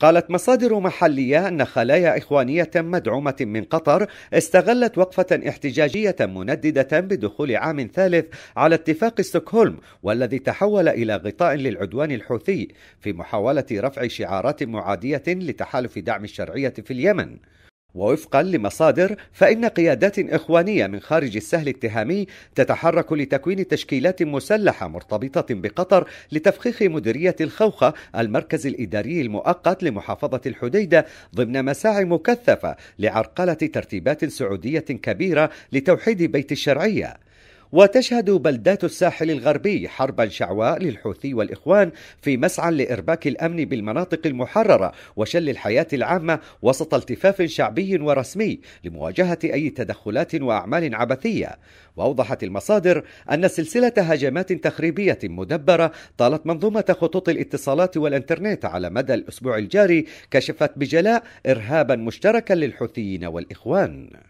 قالت مصادر محلية أن خلايا إخوانية مدعومة من قطر استغلت وقفة احتجاجية منددة بدخول عام ثالث على اتفاق ستوكهولم والذي تحول إلى غطاء للعدوان الحوثي في محاولة رفع شعارات معادية لتحالف دعم الشرعية في اليمن ووفقا لمصادر فإن قيادات إخوانية من خارج السهل التهامي تتحرك لتكوين تشكيلات مسلحة مرتبطة بقطر لتفخيخ مديرية الخوخة المركز الإداري المؤقت لمحافظة الحديدة ضمن مساعي مكثفة لعرقلة ترتيبات سعودية كبيرة لتوحيد بيت الشرعية وتشهد بلدات الساحل الغربي حربا شعواء للحوثي والإخوان في مسعى لإرباك الأمن بالمناطق المحررة وشل الحياة العامة وسط التفاف شعبي ورسمي لمواجهة أي تدخلات وأعمال عبثية وأوضحت المصادر أن سلسلة هجمات تخريبية مدبرة طالت منظومة خطوط الاتصالات والإنترنت على مدى الأسبوع الجاري كشفت بجلاء إرهابا مشتركا للحوثيين والإخوان